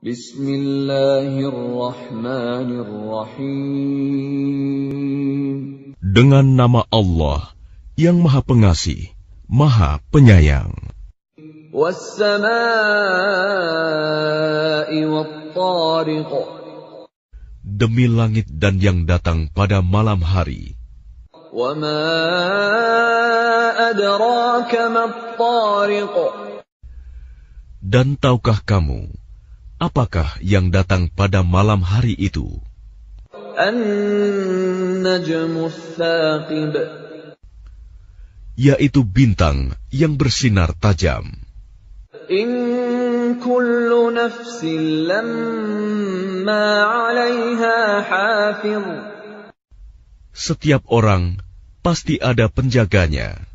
Bismillahirrahmanirrahim. Dengan nama Allah yang Maha Pengasih, Maha Penyayang. Demi langit dan yang datang pada malam hari. Dan tahukah kamu apakah yang datang pada malam hari itu? Yaitu bintang yang bersinar tajam. Setiap orang pasti ada penjaganya.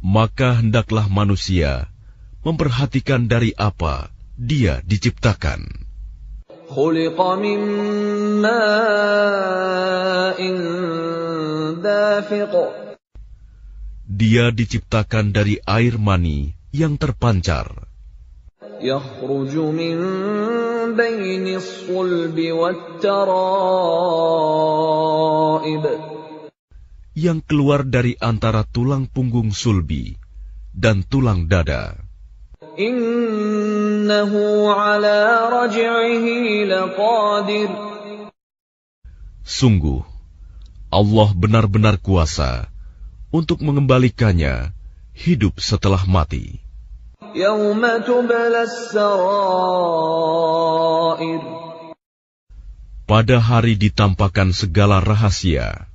Maka hendaklah manusia memperhatikan dari apa dia diciptakan. Dia diciptakan dari air mani yang terpancar yang keluar dari antara tulang punggung sulbi dan tulang dada. Sungguh, Allah benar-benar kuasa untuk mengembalikannya hidup setelah mati pada hari ditampakkan segala rahasia.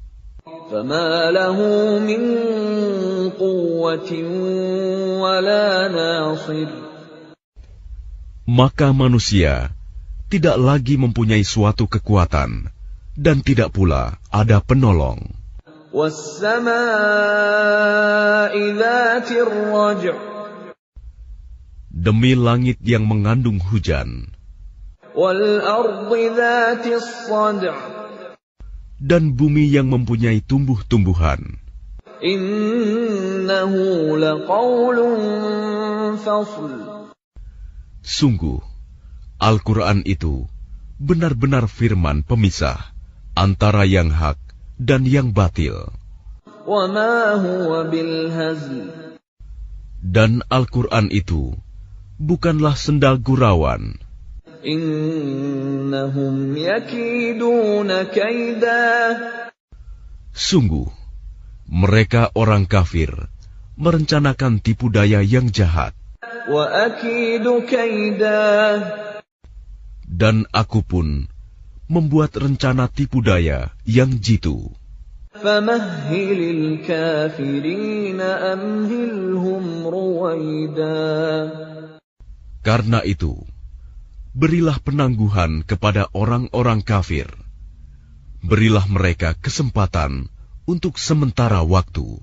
Maka manusia tidak lagi mempunyai suatu kekuatan dan tidak pula ada penolong. Demi langit yang mengandung hujan dan bumi yang mempunyai tumbuh-tumbuhan. Sungguh, Al-Quran itu benar-benar firman pemisah antara yang hak dan yang batil. Dan Al-Quran itu bukanlah sendal gurauan. Innahum yakiduna kaida. Sungguh, mereka orang kafir merencanakan tipu daya yang jahat. Wa akidu kaida. Dan aku pun membuat rencana tipu daya yang jitu. Karena itu, berilah penangguhan kepada orang-orang kafir. Berilah mereka kesempatan untuk sementara waktu.